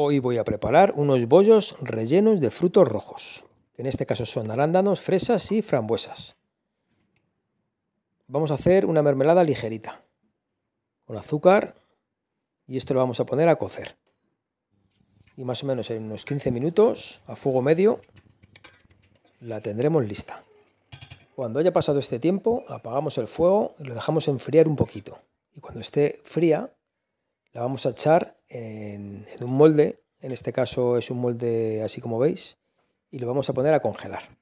Hoy voy a preparar unos bollos rellenos de frutos rojos, que en este caso son arándanos, fresas y frambuesas. Vamos a hacer una mermelada ligerita, con azúcar, y esto lo vamos a poner a cocer. Y más o menos en unos 15 minutos, a fuego medio, la tendremos lista. Cuando haya pasado este tiempo, apagamos el fuego y lo dejamos enfriar un poquito. Y cuando esté fría, la vamos a echar en, un molde, en este caso es un molde así como veis, y lo vamos a poner a congelar.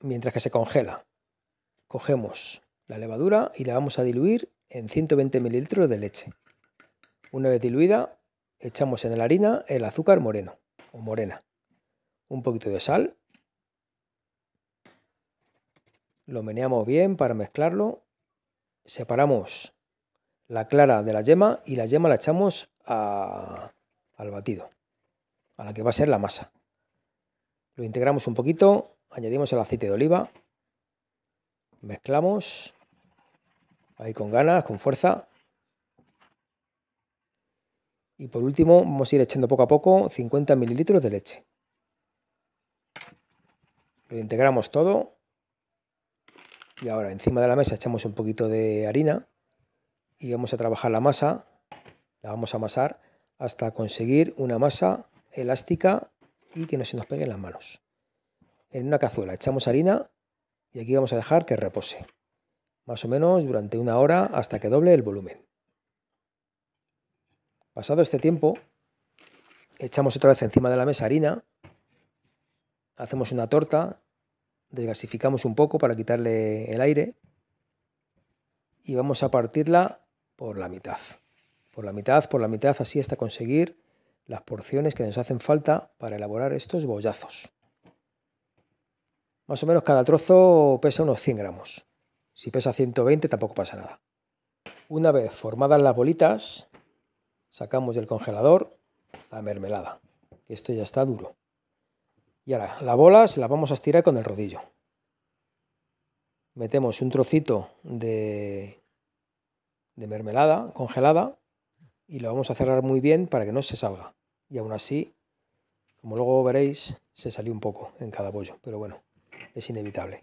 Mientras que se congela, cogemos la levadura y la vamos a diluir en 120 mililitros de leche. Una vez diluida, echamos en la harina el azúcar moreno o morena, un poquito de sal, lo meneamos bien para mezclarlo, separamos la clara de la yema y la yema la echamos al batido, a la que va a ser la masa. Lo integramos un poquito, añadimos el aceite de oliva, mezclamos, ahí con ganas, con fuerza. Y por último vamos a ir echando poco a poco 50 mililitros de leche. Lo integramos todo y ahora encima de la mesa echamos un poquito de harina y vamos a trabajar la masa, la vamos a amasar hasta conseguir una masa elástica y que no se nos peguen las manos. En una cazuela echamos harina y aquí vamos a dejar que repose, más o menos durante una hora hasta que doble el volumen. Pasado este tiempo, echamos otra vez encima de la mesa harina, hacemos una torta, desgasificamos un poco para quitarle el aire y vamos a partirla por la mitad. Por la mitad, por la mitad, así hasta conseguir las porciones que nos hacen falta para elaborar estos bollazos. Más o menos cada trozo pesa unos 100 gramos. Si pesa 120 tampoco pasa nada. Una vez formadas las bolitas, sacamos del congelador la mermelada. Esto ya está duro. Y ahora, la bola se la vamos a estirar con el rodillo. Metemos un trocito de de mermelada congelada y lo vamos a cerrar muy bien para que no se salga. Y aún así, como luego veréis, se salió un poco en cada pollo, pero bueno, es inevitable.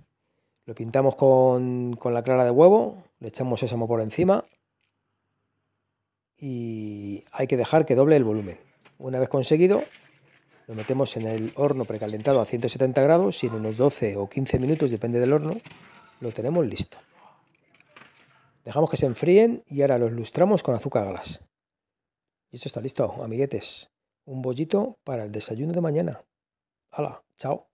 Lo pintamos con, con la clara de huevo, le echamos sésamo por encima y hay que dejar que doble el volumen. Una vez conseguido, lo metemos en el horno precalentado a 170 grados y en unos 12 o 15 minutos, depende del horno, lo tenemos listo. Dejamos que se enfríen y ahora los lustramos con azúcar glas. Y esto está listo, amiguetes. Un bollito para el desayuno de mañana. ¡Hala! ¡Chao!